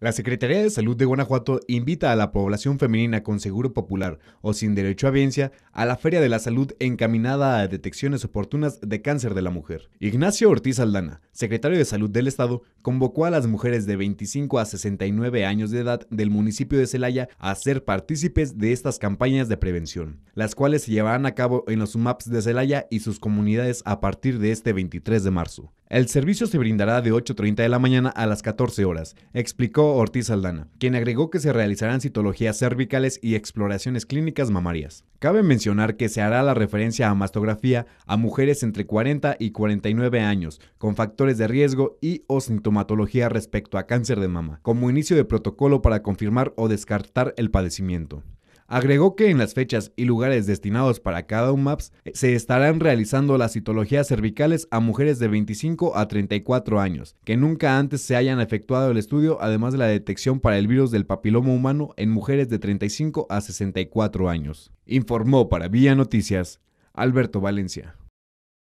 La Secretaría de Salud de Guanajuato invita a la población femenina con seguro popular o sin derecho a viencia a la Feria de la Salud encaminada a detecciones oportunas de cáncer de la mujer. Ignacio Ortiz Aldana, secretario de Salud del Estado, convocó a las mujeres de 25 a 69 años de edad del municipio de Celaya a ser partícipes de estas campañas de prevención, las cuales se llevarán a cabo en los SUMAPs de Celaya y sus comunidades a partir de este 23 de marzo. El servicio se brindará de 8.30 de la mañana a las 14 horas, explicó Ortiz Aldana, quien agregó que se realizarán citologías cervicales y exploraciones clínicas mamarias. Cabe que se hará la referencia a mastografía a mujeres entre 40 y 49 años, con factores de riesgo y o sintomatología respecto a cáncer de mama, como inicio de protocolo para confirmar o descartar el padecimiento. Agregó que en las fechas y lugares destinados para cada UMAPS eh, se estarán realizando las citologías cervicales a mujeres de 25 a 34 años, que nunca antes se hayan efectuado el estudio, además de la detección para el virus del papiloma humano en mujeres de 35 a 64 años. Informó para Vía Noticias Alberto Valencia.